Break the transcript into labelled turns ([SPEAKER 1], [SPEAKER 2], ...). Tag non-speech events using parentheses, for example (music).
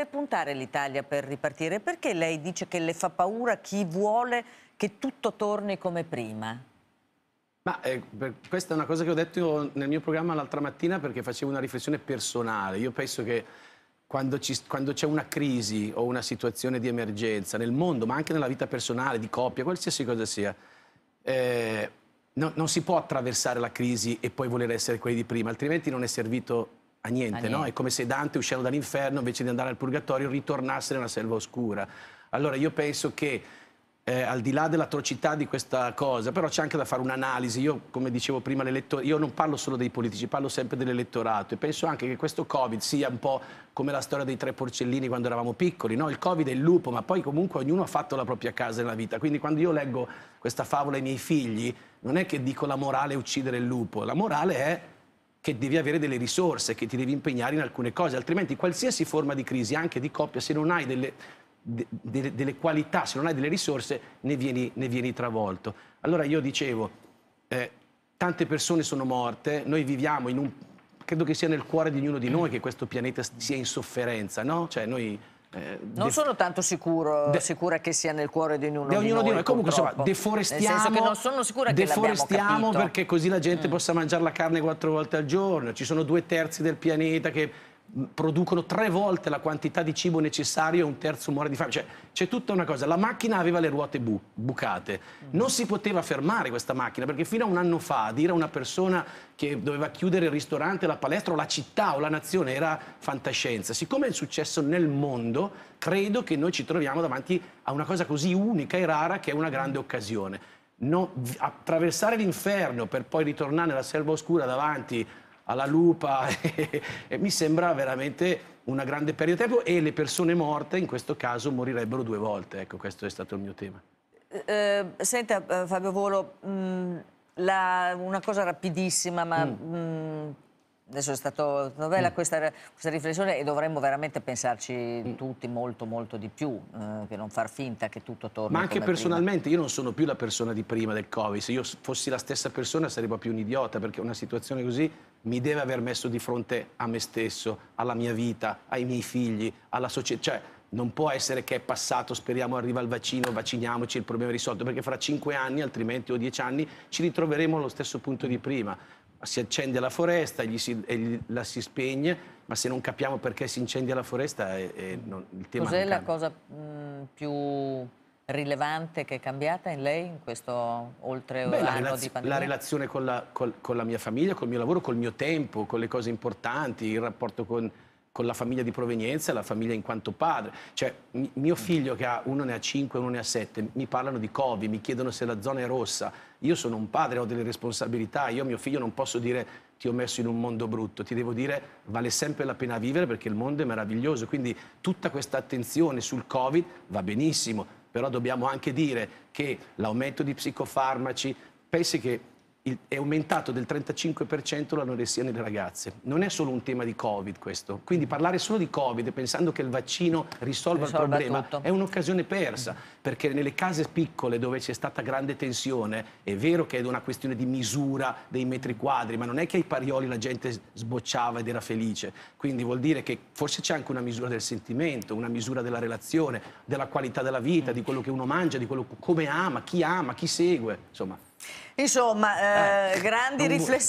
[SPEAKER 1] deve puntare l'Italia per ripartire? Perché lei dice che le fa paura chi vuole che tutto torni come prima? Ma eh, per, questa è una cosa che ho detto nel mio programma l'altra mattina perché facevo una riflessione personale. Io penso che quando, c'è una crisi o una situazione di emergenza nel mondo, ma anche nella vita personale, di coppia, qualsiasi cosa sia, eh, no, non si può attraversare la crisi e poi voler essere quelli di prima, altrimenti non è servito a niente, a niente. È come se Dante uscendo dall'inferno invece di andare al purgatorio ritornasse nella selva oscura. Allora io penso che eh, al di là dell'atrocità di questa cosa, però c'è anche da fare un'analisi. Io, come dicevo prima, io non parlo solo dei politici, parlo sempre dell'elettorato e penso anche che questo Covid sia un po' come la storia dei tre porcellini quando eravamo piccoli, no? Il Covid è il lupo, ma poi comunque ognuno ha fatto la propria casa nella vita. Quindi quando io leggo questa favola ai miei figli, non è che dico la morale è uccidere il lupo, la morale è che devi avere delle risorse, che ti devi impegnare in alcune cose, altrimenti qualsiasi forma di crisi, anche di coppia, se non hai delle, de, de, delle qualità, se non hai delle risorse, ne vieni, ne vieni travolto. Allora io dicevo, eh, tante persone sono morte, noi viviamo in un... credo che sia nel cuore di ognuno di noi che questo pianeta sia in sofferenza, no? Cioè noi eh, non sono tanto sicuro, sicura che sia nel cuore di ognuno di, ognuno di noi. Comunque, insomma, deforestiamo. non sono sicura che Deforestiamo perché così la gente mm. possa mangiare la carne quattro volte al giorno. Ci sono due terzi del pianeta che producono tre volte la quantità di cibo necessario e un terzo muore di fame. Cioè, c'è tutta una cosa. La macchina aveva le ruote bu bucate. Non si poteva fermare questa macchina perché fino a un anno fa dire a una persona che doveva chiudere il ristorante, la palestra o la città o la nazione era fantascienza. Siccome è successo nel mondo, credo che noi ci troviamo davanti a una cosa così unica e rara che è una grande occasione. No, attraversare l'inferno per poi ritornare nella selva oscura davanti alla lupa, (laughs) e mi sembra veramente una grande perdita di tempo e le persone morte in questo caso morirebbero due volte, ecco questo è stato il mio tema. Eh, eh senta eh, Fabio Volo, mh, mm, la, una cosa rapidissima ma... Mm. Mh, mm, adesso è stata bella mm. questa, questa, riflessione e dovremmo veramente pensarci mm. tutti molto molto di più eh, per non far finta che tutto torni. Ma anche personalmente prima. io non sono più la persona di prima del Covid, se io fossi la stessa persona sarei proprio un idiota perché una situazione così mi deve aver messo di fronte a me stesso, alla mia vita, ai miei figli, alla società. Cioè, non può essere che è passato, speriamo arriva il vaccino, vacciniamoci, il problema è risolto, perché fra cinque anni, altrimenti o dieci anni, ci ritroveremo allo stesso punto di prima si accende la foresta e, si, e, la si spegne, ma se non capiamo perché si incendia la foresta, è, eh, è eh, non, il tema Cos'è la cosa mh, mm, più rilevante che è cambiata in lei in questo oltre Beh, anno di pandemia? La relazione con la, col, con la mia famiglia, col mio lavoro, col mio tempo, con le cose importanti, il rapporto con con la famiglia di provenienza e la famiglia in quanto padre. Cioè, mio mm. figlio che ha uno ne ha 5, uno ne ha 7, mi parlano di Covid, mi chiedono se la zona è rossa. Io sono un padre, ho delle responsabilità, io a mio figlio non posso dire ti ho messo in un mondo brutto, ti devo dire vale sempre la pena vivere perché il mondo è meraviglioso. Quindi tutta questa attenzione sul Covid va benissimo, però dobbiamo anche dire che l'aumento di psicofarmaci, pensi che è aumentato del 35% l'anoressia nelle ragazze. Non è solo un tema di Covid questo, quindi parlare solo di Covid pensando che il vaccino risolva, risolva il problema tutto. è un'occasione persa, perché nelle case piccole dove c'è stata grande tensione, è vero che è una questione di misura dei metri quadri, ma non è che ai parioli la gente sbocciava ed era felice, quindi vuol dire che forse c'è anche una misura del sentimento, una misura della relazione, della qualità della vita, di quello che uno mangia, di quello come ama, chi ama, chi segue, insomma. Insomma, eh, eh grandi riflessioni.